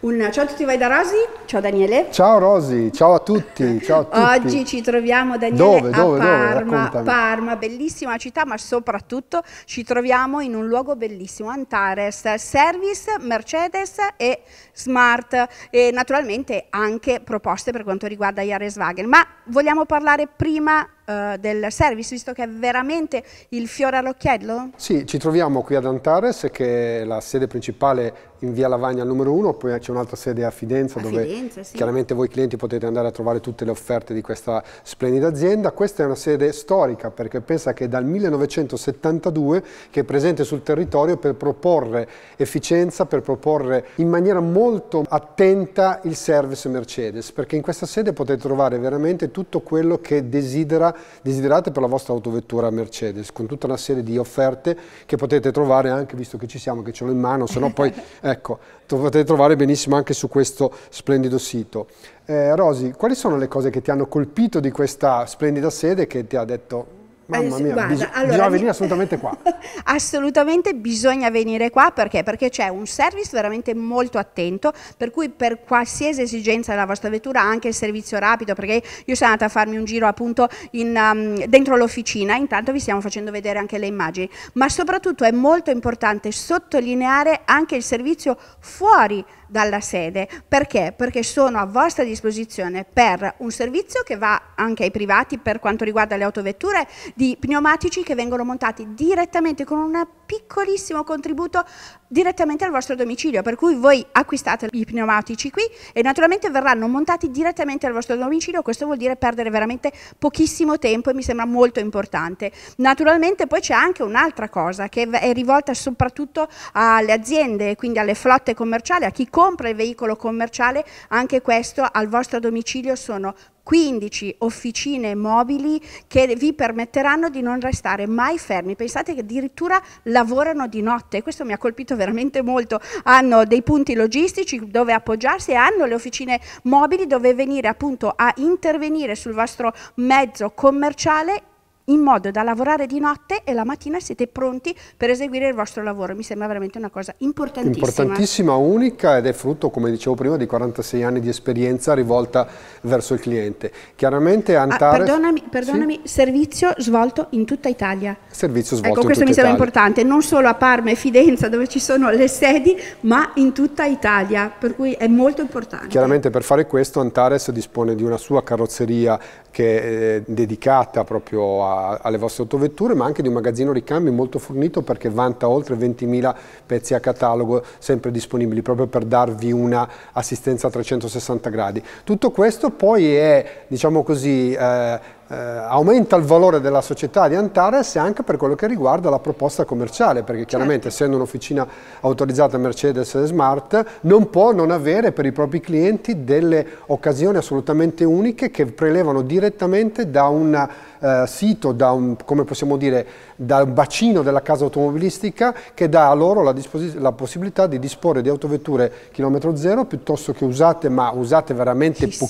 Un ciao a tutti vai da Rosy, ciao Daniele. Ciao Rosy, ciao a tutti, ciao a tutti. Oggi ci troviamo Daniele dove, dove, a Parma, dove? Parma, bellissima città, ma soprattutto ci troviamo in un luogo bellissimo, Antares, Service, Mercedes e Smart e naturalmente anche proposte per quanto riguarda Jareswagen, ma vogliamo parlare prima eh, del service, visto che è veramente il fiore all'occhiello? Sì, ci troviamo qui ad Antares, che è la sede principale in via Lavagna numero 1, poi c'è un'altra sede a Fidenza, a dove Fidenza, sì. chiaramente voi clienti potete andare a trovare tutte le offerte di questa splendida azienda. Questa è una sede storica, perché pensa che è dal 1972 che è presente sul territorio per proporre efficienza, per proporre in maniera molto attenta il service Mercedes, perché in questa sede potete trovare veramente tutto quello che desidera desiderate per la vostra autovettura Mercedes, con tutta una serie di offerte che potete trovare anche, visto che ci siamo, che ce l'ho in mano, se no poi, ecco, potete trovare benissimo anche su questo splendido sito. Eh, Rosi, quali sono le cose che ti hanno colpito di questa splendida sede che ti ha detto Mamma mia, Guarda, bis allora, bisogna venire assolutamente qua. assolutamente bisogna venire qua perché? Perché c'è un service veramente molto attento, per cui per qualsiasi esigenza della vostra vettura, anche il servizio rapido, perché io sono andata a farmi un giro appunto in, um, dentro l'officina, intanto vi stiamo facendo vedere anche le immagini, ma soprattutto è molto importante sottolineare anche il servizio fuori dalla sede. Perché? Perché sono a vostra disposizione per un servizio che va anche ai privati per quanto riguarda le autovetture, di pneumatici che vengono montati direttamente con una piccolissimo contributo direttamente al vostro domicilio, per cui voi acquistate i pneumatici qui e naturalmente verranno montati direttamente al vostro domicilio, questo vuol dire perdere veramente pochissimo tempo e mi sembra molto importante. Naturalmente poi c'è anche un'altra cosa che è rivolta soprattutto alle aziende, quindi alle flotte commerciali, a chi compra il veicolo commerciale, anche questo al vostro domicilio sono 15 officine mobili che vi permetteranno di non restare mai fermi. Pensate che addirittura la lavorano di notte, questo mi ha colpito veramente molto, hanno dei punti logistici dove appoggiarsi e hanno le officine mobili dove venire appunto a intervenire sul vostro mezzo commerciale in modo da lavorare di notte e la mattina siete pronti per eseguire il vostro lavoro. Mi sembra veramente una cosa importantissima. Importantissima, unica ed è frutto, come dicevo prima, di 46 anni di esperienza rivolta verso il cliente. Chiaramente ah, Antares... Ah, perdonami, perdonami sì? servizio svolto in tutta Italia. Servizio svolto ecco, in tutta Italia. Ecco, questo mi sembra importante, non solo a Parma e Fidenza dove ci sono le sedi, ma in tutta Italia, per cui è molto importante. Chiaramente per fare questo Antares dispone di una sua carrozzeria che è eh, dedicata proprio a alle vostre autovetture, ma anche di un magazzino ricambi molto fornito perché vanta oltre 20.000 pezzi a catalogo sempre disponibili proprio per darvi un'assistenza a 360 gradi. Tutto questo poi è, diciamo così, eh, eh, aumenta il valore della società di Antares anche per quello che riguarda la proposta commerciale, perché certo. chiaramente certo. essendo un'officina autorizzata Mercedes Smart non può non avere per i propri clienti delle occasioni assolutamente uniche che prelevano direttamente da un eh, sito, da un, come possiamo dire, da un bacino della casa automobilistica che dà a loro la, la possibilità di disporre di autovetture chilometro zero piuttosto che usate, ma usate veramente pochissimo,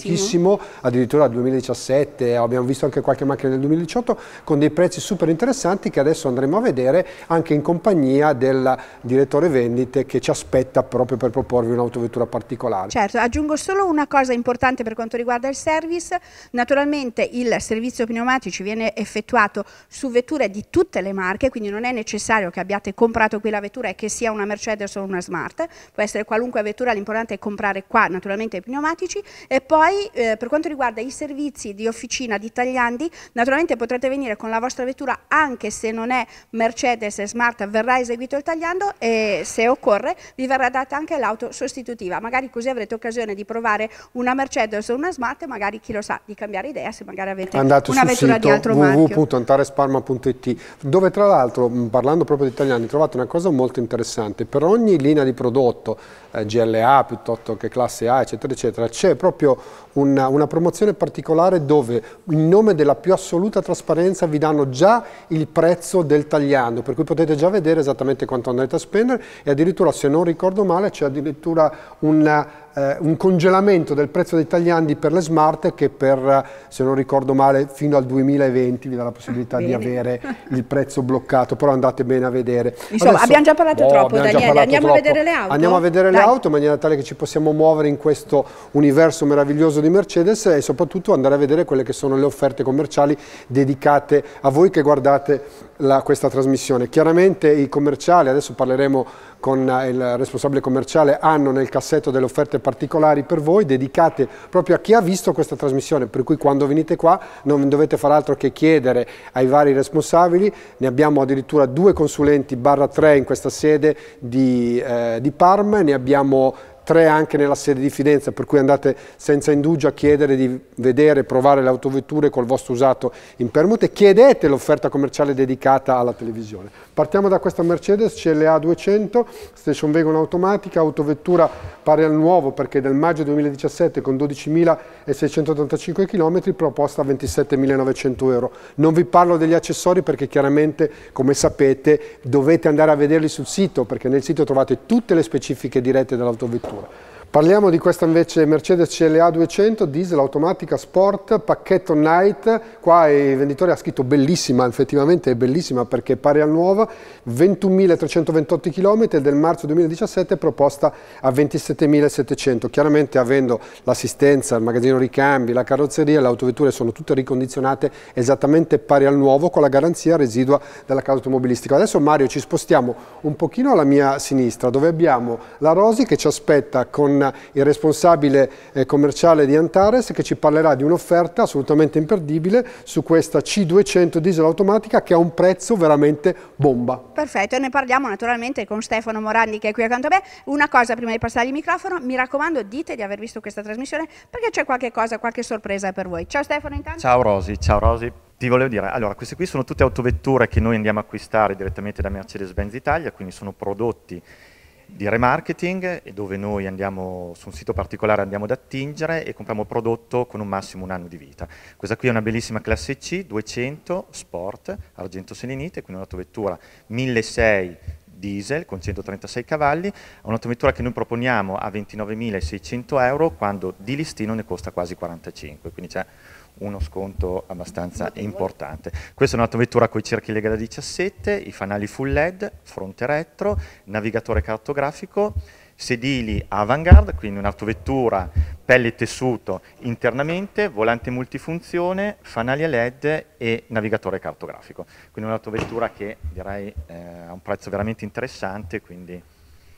pochissimo addirittura nel 2017, abbiamo visto anche qualche macchina del 2018 con dei prezzi super interessanti che adesso andremo a vedere anche in compagnia del direttore vendite che ci aspetta proprio per proporvi un'autovettura particolare. Certo, aggiungo solo una cosa importante per quanto riguarda il service, naturalmente il servizio pneumatici viene effettuato su vetture di tutte le marche, quindi non è necessario che abbiate comprato qui la vettura e che sia una Mercedes o una Smart, può essere qualunque vettura, l'importante è comprare qua naturalmente i pneumatici e poi eh, per quanto riguarda i servizi di officina di tagliato Grandi. Naturalmente potrete venire con la vostra vettura anche se non è Mercedes e Smart, verrà eseguito il tagliando e se occorre vi verrà data anche l'auto sostitutiva. Magari così avrete occasione di provare una Mercedes o una Smart e magari chi lo sa di cambiare idea se magari avete Andate una vettura sito, di altro marchio. www.antaresparma.it dove tra l'altro mm, parlando proprio di tagliando trovate una cosa molto interessante. Per ogni linea di prodotto, eh, GLA piuttosto che classe A eccetera eccetera, c'è proprio una, una promozione particolare dove in nome nome della più assoluta trasparenza vi danno già il prezzo del tagliando, per cui potete già vedere esattamente quanto andrete a spendere e addirittura se non ricordo male c'è addirittura una eh, eh, un congelamento del prezzo dei tagliandi per le smart che per, eh, se non ricordo male, fino al 2020 vi dà la possibilità bene. di avere il prezzo bloccato, però andate bene a vedere. Insomma, Adesso, abbiamo già parlato boh, troppo, Daniele, parlato andiamo troppo. a vedere le auto. Andiamo a vedere Dai. le auto in maniera tale che ci possiamo muovere in questo universo meraviglioso di Mercedes e soprattutto andare a vedere quelle che sono le offerte commerciali dedicate a voi che guardate la, questa trasmissione. Chiaramente i commerciali, adesso parleremo con eh, il responsabile commerciale hanno nel cassetto delle offerte particolari per voi dedicate proprio a chi ha visto questa trasmissione, per cui quando venite qua non dovete far altro che chiedere ai vari responsabili, ne abbiamo addirittura due consulenti barra tre in questa sede di, eh, di Parma, ne abbiamo tre anche nella sede di Fidenza, per cui andate senza indugio a chiedere di vedere, provare le autovetture col vostro usato in permuta e chiedete l'offerta commerciale dedicata alla televisione. Partiamo da questa Mercedes CLA 200, station wagon automatica, autovettura pari al nuovo perché del maggio 2017 con 12.685 km, proposta a 27.900 euro. Non vi parlo degli accessori perché chiaramente, come sapete, dovete andare a vederli sul sito perché nel sito trovate tutte le specifiche dirette dell'autovettura. Laura. Parliamo di questa invece Mercedes CLA 200 diesel automatica sport pacchetto night, qua il venditore ha scritto bellissima, effettivamente è bellissima perché è pari al nuovo, 21.328 km del marzo 2017 proposta a 27.700, chiaramente avendo l'assistenza, il magazzino ricambi, la carrozzeria, le autovetture sono tutte ricondizionate esattamente pari al nuovo con la garanzia residua della casa automobilistica. Adesso Mario ci spostiamo un pochino alla mia sinistra dove abbiamo la Rosi che ci aspetta con Moderna il responsabile eh, commerciale di Antares che ci parlerà di un'offerta assolutamente imperdibile su questa C200 diesel automatica che ha un prezzo veramente bomba. Perfetto, ne parliamo naturalmente con Stefano Morandi che è qui accanto a me. Una cosa prima di passare il microfono, mi raccomando dite di aver visto questa trasmissione perché c'è qualche cosa, qualche sorpresa per voi. Ciao Stefano intanto. Ciao Rosi, ciao Rosi. Ti volevo dire, allora queste qui sono tutte autovetture che noi andiamo a acquistare direttamente da Mercedes-Benz Italia, quindi sono prodotti di remarketing e dove noi andiamo su un sito particolare andiamo ad attingere e compriamo prodotto con un massimo un anno di vita. Questa qui è una bellissima classe C 200 Sport argento selenite, quindi un'autovettura 1600 diesel con 136 cavalli, è un'autovettura che noi proponiamo a 29.600 euro quando di listino ne costa quasi 45, quindi c'è uno sconto abbastanza importante. Questa è un'autovettura con i cerchi Lega da 17, i fanali full LED, fronte retro, navigatore cartografico, sedili avant-garde, quindi un'autovettura pelle e tessuto internamente, volante multifunzione, fanali a LED e navigatore cartografico. Quindi un'autovettura che direi eh, ha un prezzo veramente interessante, quindi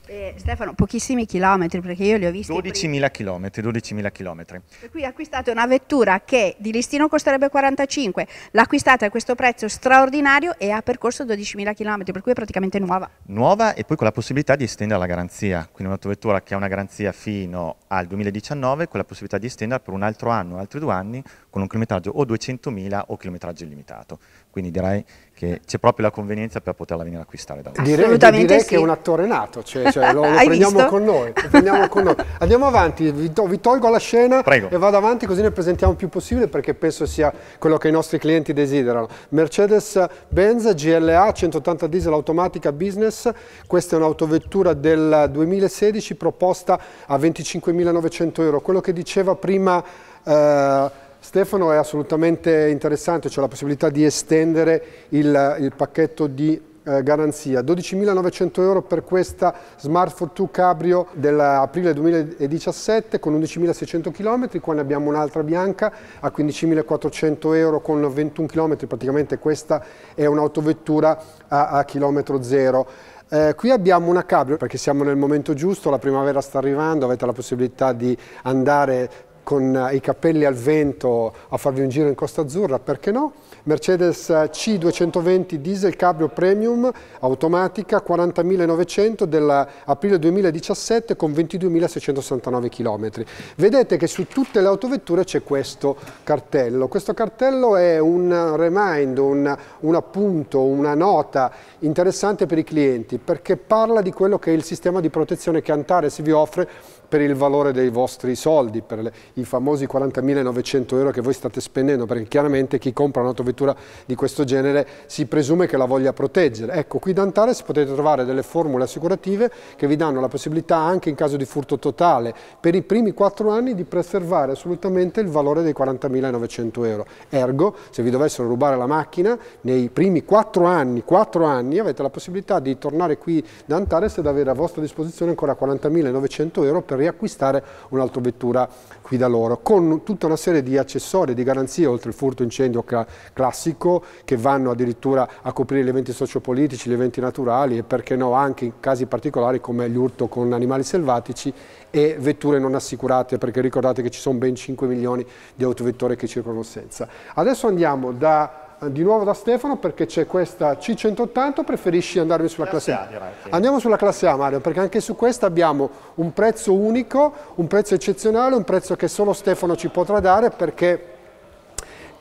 eh, Stefano, pochissimi chilometri perché io li ho visti. 12.000 chilometri, 12.000 chilometri. Per cui acquistate una vettura che di listino costerebbe 45, l'acquistate a questo prezzo straordinario e ha percorso 12.000 chilometri, per cui è praticamente nuova. Nuova e poi con la possibilità di estendere la garanzia, quindi un'autovettura che ha una garanzia fino al 2019 con la possibilità di estenderla per un altro anno, altri due anni con un chilometraggio o 200.000 o chilometraggio illimitato quindi direi che c'è proprio la convenienza per poterla venire a acquistare da voi. Direi, direi sì. che è un attore nato, cioè, cioè lo, lo, prendiamo noi, lo, prendiamo con noi, Andiamo avanti, vi, to vi tolgo la scena Prego. e vado avanti così ne presentiamo il più possibile perché penso sia quello che i nostri clienti desiderano. Mercedes-Benz GLA 180 diesel automatica business, questa è un'autovettura del 2016 proposta a 25.900 euro. Quello che diceva prima... Eh, Stefano è assolutamente interessante, c'è cioè la possibilità di estendere il, il pacchetto di eh, garanzia. 12.900 euro per questa Smart 2 Cabrio dell'aprile 2017 con 11.600 km, qua ne abbiamo un'altra bianca a 15.400 euro con 21 km, praticamente questa è un'autovettura a, a chilometro zero. Eh, qui abbiamo una cabrio perché siamo nel momento giusto, la primavera sta arrivando, avete la possibilità di andare con eh, i capelli al vento a farvi un giro in Costa Azzurra, perché no? Mercedes C220 diesel cabrio premium automatica 40.900 dell'aprile 2017 con 22.669 km. Vedete che su tutte le autovetture c'è questo cartello. Questo cartello è un remind, un, un appunto, una nota interessante per i clienti perché parla di quello che è il sistema di protezione che Antares vi offre per il valore dei vostri soldi, per le, i famosi 40.900 euro che voi state spendendo, perché chiaramente chi compra un'autovettura di questo genere si presume che la voglia proteggere. Ecco, qui da Antares potete trovare delle formule assicurative che vi danno la possibilità anche in caso di furto totale, per i primi 4 anni di preservare assolutamente il valore dei 40.900 euro. Ergo, se vi dovessero rubare la macchina, nei primi 4 anni, 4 anni avete la possibilità di tornare qui da Antares ed avere a vostra disposizione ancora 40.900 euro per riacquistare un'autovettura qui da loro, con tutta una serie di accessori, di garanzie, oltre il furto incendio classico, che vanno addirittura a coprire gli eventi sociopolitici, gli eventi naturali e perché no anche in casi particolari come gli urto con animali selvatici e vetture non assicurate, perché ricordate che ci sono ben 5 milioni di autovetture che circolano senza. Adesso andiamo da eh, di nuovo da Stefano perché c'è questa C180, preferisci andarmi sulla classe, classe A? Direi, Andiamo sulla classe A Mario, perché anche su questa abbiamo un prezzo unico, un prezzo eccezionale, un prezzo che solo Stefano ci potrà dare perché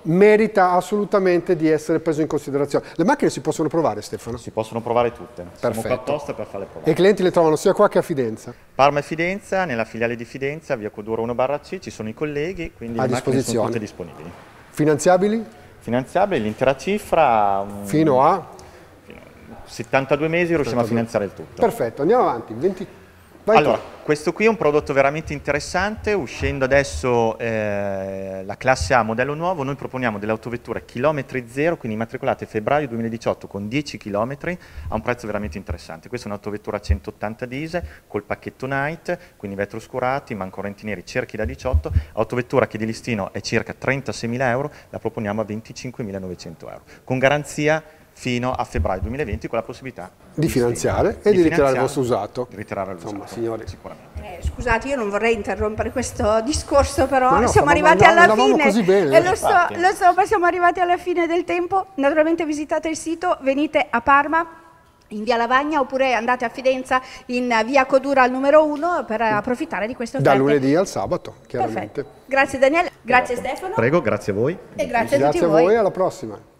merita assolutamente di essere preso in considerazione. Le macchine si possono provare Stefano? Si possono provare tutte, Perfetto. siamo qua apposta per farle provare. E i clienti le trovano sia qua che a Fidenza? Parma e Fidenza, nella filiale di Fidenza, via Coduro 1 barra C, ci sono i colleghi, quindi a le macchine sono tutte disponibili. Finanziabili? finanziabile l'intera cifra. Mm, fino a? 72 mesi riusciamo 72. a finanziare il tutto. Perfetto, andiamo avanti. 24 Vai allora, tu. questo qui è un prodotto veramente interessante, uscendo adesso eh, la classe A modello nuovo, noi proponiamo delle autovetture chilometri zero, quindi immatricolate febbraio 2018 con 10 km a un prezzo veramente interessante. Questa è un'autovettura 180 diesel col pacchetto night, quindi vetro oscurati, mancorrenti neri, cerchi da 18, autovettura che di listino è circa 36.000 euro, la proponiamo a 25.900 euro, con garanzia fino a febbraio 2020 con la possibilità di, di finanziare e di, di ritirare il vostro usato. ritirare il vostro signori. Eh, scusate, io non vorrei interrompere questo discorso, però no, no, siamo arrivati alla fine. Così bene. Eh, lo, eh. so, lo so, ma siamo arrivati alla fine del tempo. Naturalmente visitate il sito, venite a Parma in via Lavagna oppure andate a Fidenza in via Codura al numero 1 per approfittare di questo offerta. Da lunedì al sabato, chiaramente. Perfetto. Grazie Daniele, grazie Stefano. Prego, grazie a voi. E grazie, grazie a tutti Grazie a voi, alla prossima.